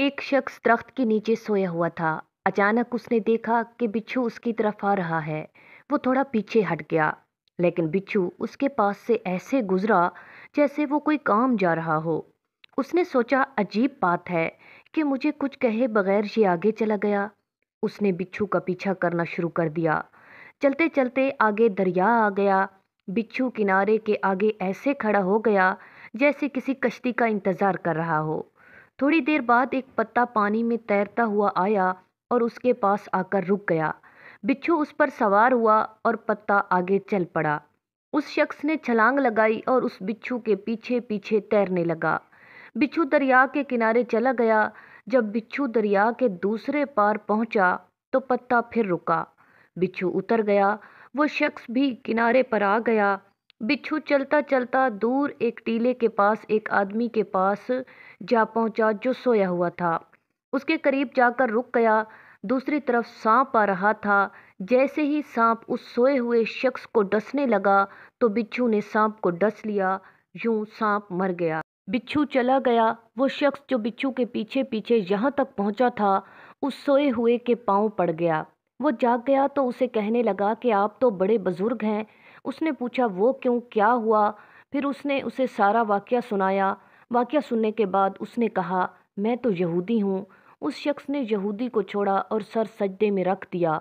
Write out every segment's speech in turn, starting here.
एक शख्स दरख्त के नीचे सोया हुआ था अचानक उसने देखा कि बिच्छू उसकी तरफ आ रहा है वो थोड़ा पीछे हट गया लेकिन बिच्छू उसके पास से ऐसे गुजरा जैसे वो कोई काम जा रहा हो उसने सोचा अजीब बात है कि मुझे कुछ कहे बगैर ये आगे चला गया उसने बिच्छू का पीछा करना शुरू कर दिया चलते चलते आगे दरिया आ गया बिच्छू किनारे के आगे ऐसे खड़ा हो गया जैसे किसी कश्ती का इंतज़ार कर रहा हो थोड़ी देर बाद एक पत्ता पानी में तैरता हुआ आया और उसके पास आकर रुक गया बिच्छू उस पर सवार हुआ और पत्ता आगे चल पड़ा उस शख्स ने छलांग लगाई और उस बिच्छू के पीछे पीछे तैरने लगा बिच्छू दरिया के किनारे चला गया जब बिच्छू दरिया के दूसरे पार पहुंचा तो पत्ता फिर रुका बिच्छू उतर गया वो शख्स भी किनारे पर आ गया बिच्छू चलता चलता दूर एक टीले के पास एक आदमी के पास जा पहुंचा जो सोया हुआ था उसके करीब जाकर रुक गया दूसरी तरफ सांप आ रहा था जैसे ही सांप उस सोए हुए शख्स को डसने लगा तो बिच्छू ने सांप को डस लिया यूं सांप मर गया बिच्छू चला गया वो शख्स जो बिच्छू के पीछे पीछे यहाँ तक पहुँचा था उस सोए हुए के पाँव पड़ गया वो जाग गया तो उसे कहने लगा कि आप तो बड़े बुज़ुर्ग हैं उसने पूछा वो क्यों क्या हुआ फिर उसने उसे सारा वाक़ सुनाया वाक़ सुनने के बाद उसने कहा मैं तो यहूदी हूँ उस शख्स ने यहूदी को छोड़ा और सर सजदे में रख दिया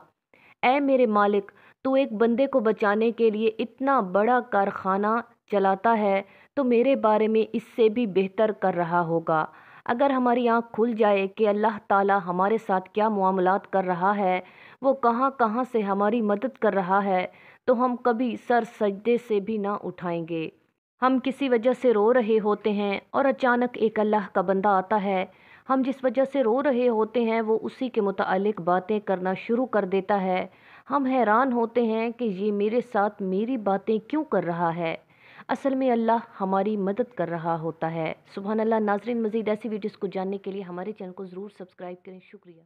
ए मेरे मालिक तू एक बंदे को बचाने के लिए इतना बड़ा कारखाना चलाता है तो मेरे बारे में इससे भी बेहतर कर रहा होगा अगर हमारी आँख खुल जाए कि अल्लाह ताला हमारे साथ क्या मामलात कर रहा है वो कहाँ कहाँ से हमारी मदद कर रहा है तो हम कभी सर सजदे से भी ना उठाएंगे हम किसी वजह से रो रहे होते हैं और अचानक एक अल्लाह का बंदा आता है हम जिस वजह से रो रहे होते हैं वो उसी के मुतक बातें करना शुरू कर देता है हम हैरान होते हैं कि ये मेरे साथ मेरी बातें क्यों कर रहा है असल में अल्लाह हमारी मदद कर रहा होता है सुबह अल्लाह नाजरन मज़ीद ऐसी वीडियोज़ को जानने के लिए हमारे चैनल को ज़रूर सब्सक्राइब करें शुक्रिया